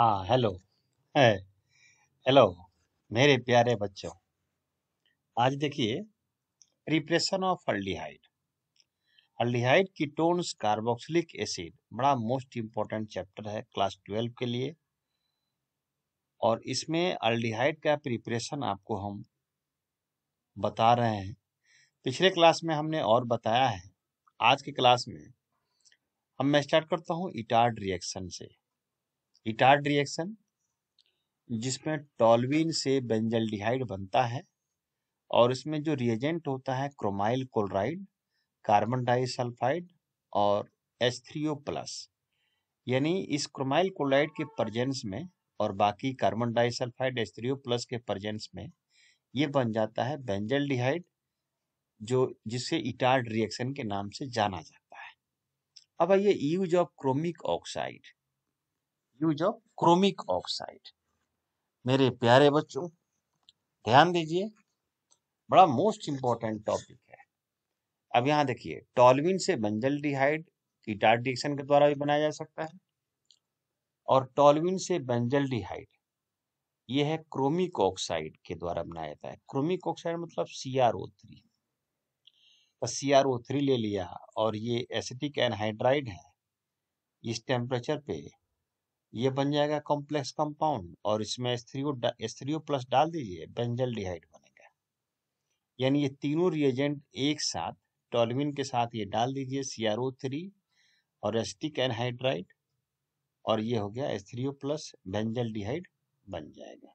हाँ हेलो है हेलो मेरे प्यारे बच्चों आज देखिए preparation of aldehyde aldehyde ketones carboxylic acid बड़ा मोस्ट इम्पोर्टेंट चैप्टर है क्लास ट्वेल्व के लिए और इसमें अल्डिहाइड का प्रिपरेशन आपको हम बता रहे हैं पिछले क्लास में हमने और बताया है आज के क्लास में अब मैं स्टार्ट करता हूँ इटार्ड रिएक्शन से इटार्ड रिएक्शन जिसमें टॉलविन से बेंजल्डिहाइड बनता है और इसमें जो रिएजेंट होता है क्रोमाइल क्लोराइड कार्बन डाइसल्फाइड और एच थ्री ओ प्लस यानी इस क्रोमाइल क्लोराइड के प्रजेंस में और बाकी carbon disulphide H three O plus के प्रजेंस में ये बन जाता है बेंजल्डिहाइड जो जिसे इटार्ड रिएक्शन के नाम से जाना जाता है अब आइए use of chromic oxide use of chromic oxide मेरे प्यारे बच्चों ध्यान दीजिए बड़ा मोस्ट इंपॉर्टेंट टॉपिक है अब यहाँ देखिए टॉलविन से बंजल डिहाइड इटारडिक्शन के द्वारा भी बनाया जा सकता है और टॉलविन से बंजल डिहाइड ये है क्रोमिक ऑक्साइड के द्वारा बनाया जाता है क्रोमिक ऑक्साइड मतलब C R O three C R O three ले लिया और ये एसिटिक एनहाइड्राइड है इस टेम्परेचर पे ये बन जाएगा कॉम्प्लेक्स कंपाउंड और इसमें एस्थ्रियो एस्थ्रियो प्लस डाल दीजिए बेंजल डिहाइड बनेगा यानी ये तीनों रिएजेंट एक साथ टॉलविन के साथ ये डाल दीजिए सी आर ओ थ्री और एस्टिक एनहाइड्राइड और ये हो गया एस्थ्रियो प्लस बेंजल डिहाइड बन जाएगा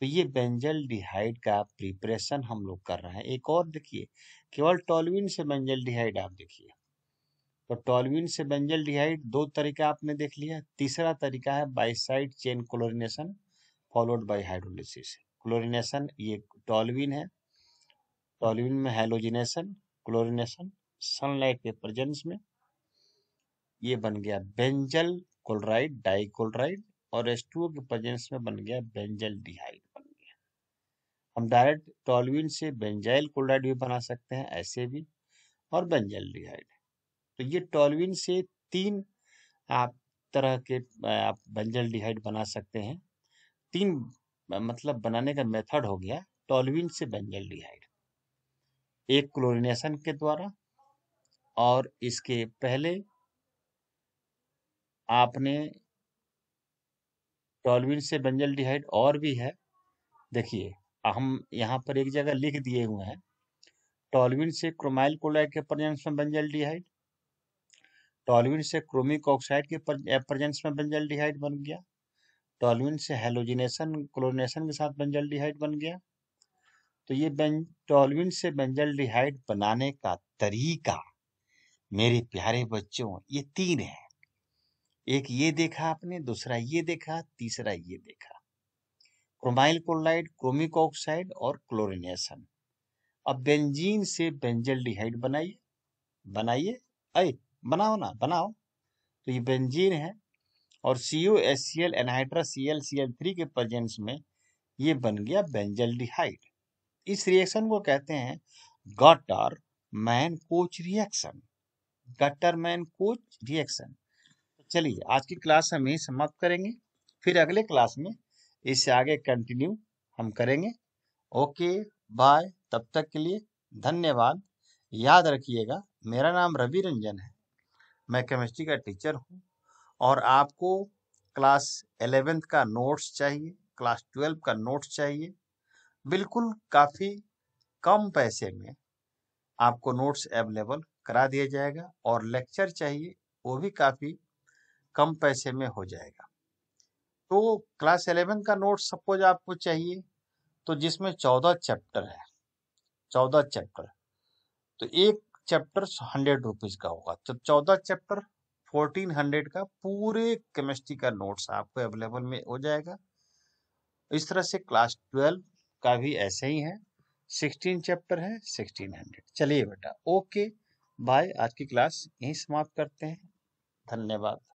तो ये बेंजल डिहाइड का प्रिपरेशन हम लोग कर रहे हैं एक और देखिए केवल टॉलविन से बेंजल डिहाइड आप देखिए तो टॉलविन से बेंजल डिहाइड दो तरीका आपने देख लिया तीसरा तरीका है by side chain chlorination followed by hydrolysis chlorination ये टॉलविन है टॉलविन में हेलोजिनेशन क्लोरिनेशन सनलाइट के प्रजेंस में ये बन गया बेंजल क्लोराइड डाइक्लोराइड और एस के प्रजेंस में बन गया बेंजल डिहाइड बन गया हम डायरेक्ट टॉलविन से बेंजाइल क्लोराइड भी बना सकते हैं ऐसे भी और बेंजल डिहाइड तो ये टॉलविन से तीन आप तरह के आप बंजल डिहाइड बना सकते हैं तीन मतलब बनाने का मेथड हो गया टॉलविन से बेंजल डिहाइड एक क्लोरिनेशन के द्वारा और इसके पहले आपने टॉलविन से बंजल डिहाइड और भी है देखिए हम यहाँ पर एक जगह लिख दिए हुए हैं टॉलविन से क्रोमाइल कोलाइड के प्रेजेंस में बेंजल डिहाइड टॉलविन से क्रोमिक ऑक्साइड के प्रेजेंस में बेंजल्डिहाइड बन गया टॉलविन से हेलोजिनेशन क्लोरिनेशन के साथ बेंजल्डिहाइड बन गया तो ये टॉलविन से बेंजल्डिहाइड बनाने का तरीका मेरे प्यारे बच्चों ये तीन है एक ये देखा आपने दूसरा ये देखा तीसरा ये देखा क्रोमाइल क्लोराइड क्रोमिक ऑक्साइड और क्लोरिनेशन अब बेंजीन से बेंजल डिहाइड बनाइए बनाइए अय बनाओ ना बनाओ तो ये बेंजीन है और C U S C L anhydrous C L C L three के प्रजेंस में ये बन गया बेंजल डिहाइड इस रिएक्शन को कहते हैं Gattermann Koch reaction Gattermann Koch reaction चलिए आज की क्लास हम यही समाप्त करेंगे फिर अगले क्लास में इससे आगे कंटिन्यू हम करेंगे ओके बाय तब तक के लिए धन्यवाद याद रखिएगा मेरा नाम रवि रंजन है मैं केमिस्ट्री का टीचर हूँ और आपको क्लास एलेवेंथ का नोट्स चाहिए क्लास ट्वेल्व का नोट्स चाहिए बिल्कुल काफ़ी कम पैसे में आपको नोट्स अवेलेबल करा दिया जाएगा और लेक्चर चाहिए वो भी काफ़ी कम पैसे में हो जाएगा तो क्लास एलेवन का नोट्स सपोज आपको चाहिए तो जिसमें चौदह चैप्टर है चौदह चैप्टर तो एक चैप्टर हंड्रेड रुपीज का होगा तो चौदह चैप्टर फोर्टीन हंड्रेड का पूरे केमिस्ट्री का नोट्स आपको अवेलेबल में हो जाएगा इस तरह से क्लास ट्वेल्व का भी ऐसे ही है सिक्सटीन चैप्टर है सिक्सटीन हंड्रेड चलिए बेटा ओके बाय आज की क्लास यहीं समाप्त करते हैं धन्यवाद